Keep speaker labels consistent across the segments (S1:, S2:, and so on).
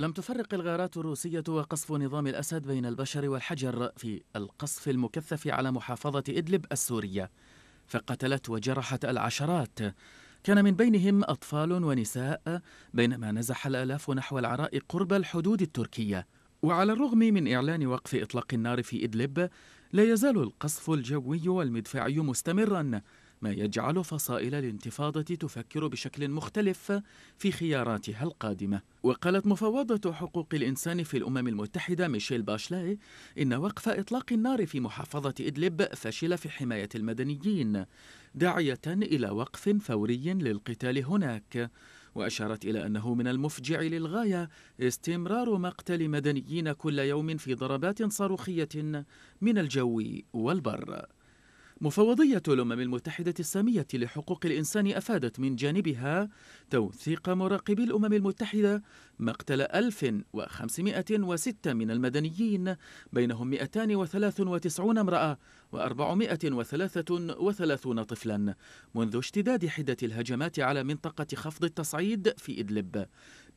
S1: لم تفرق الغارات الروسية وقصف نظام الأسد بين البشر والحجر في القصف المكثف على محافظة إدلب السورية فقتلت وجرحت العشرات كان من بينهم أطفال ونساء بينما نزح الآلاف نحو العراء قرب الحدود التركية وعلى الرغم من إعلان وقف إطلاق النار في إدلب لا يزال القصف الجوي والمدفعي مستمراً ما يجعل فصائل الانتفاضة تفكر بشكل مختلف في خياراتها القادمة وقالت مفوضة حقوق الإنسان في الأمم المتحدة ميشيل باشلاي إن وقف إطلاق النار في محافظة إدلب فشل في حماية المدنيين داعية إلى وقف فوري للقتال هناك وأشارت إلى أنه من المفجع للغاية استمرار مقتل مدنيين كل يوم في ضربات صاروخية من الجو والبر مفوضية الأمم المتحدة السامية لحقوق الإنسان أفادت من جانبها توثيق مراقبي الأمم المتحدة مقتل 1506 من المدنيين بينهم 293 امرأة و433 طفلا منذ اشتداد حدة الهجمات على منطقة خفض التصعيد في إدلب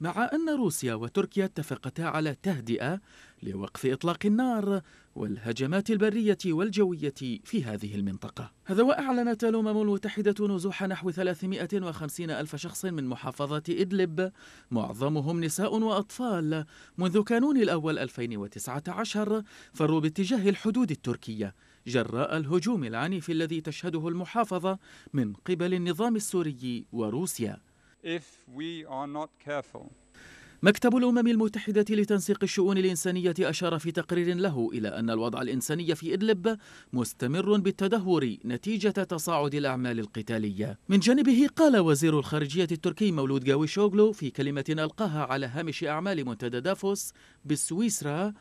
S1: مع أن روسيا وتركيا اتفقتا على تهدئة لوقف إطلاق النار والهجمات البرية والجوية في هذه المنطقة هذا وأعلنت الأمم المتحدة نزوح نحو 350 ألف شخص من محافظة إدلب معظمهم نساء وأطفال منذ كانون الأول 2019 فروا باتجاه الحدود التركية جراء الهجوم العنيف الذي تشهده المحافظة من قبل النظام السوري وروسيا مكتب الأمم المتحدة لتنسيق الشؤون الإنسانية أشار في تقرير له إلى أن الوضع الإنساني في إدلب مستمر بالتدهور نتيجة تصاعد الأعمال القتالية من جانبه قال وزير الخارجية التركي مولود شوغلو في كلمة ألقاها على هامش أعمال منتدى دافوس بالسويسرا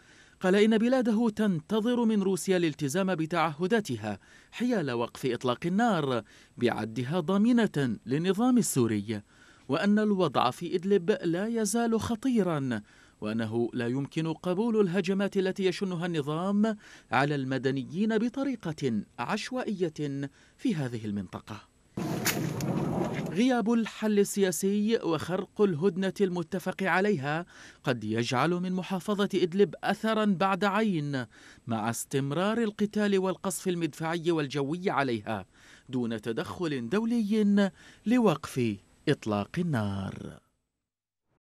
S1: قال إن بلاده تنتظر من روسيا الالتزام بتعهداتها حيال وقف إطلاق النار بعدها ضامنة للنظام السوري وأن الوضع في إدلب لا يزال خطيرا وأنه لا يمكن قبول الهجمات التي يشنها النظام على المدنيين بطريقة عشوائية في هذه المنطقة غياب الحل السياسي وخرق الهدنة المتفق عليها قد يجعل من محافظة إدلب أثرا بعد عين مع استمرار القتال والقصف المدفعي والجوي عليها دون تدخل دولي لوقف إطلاق النار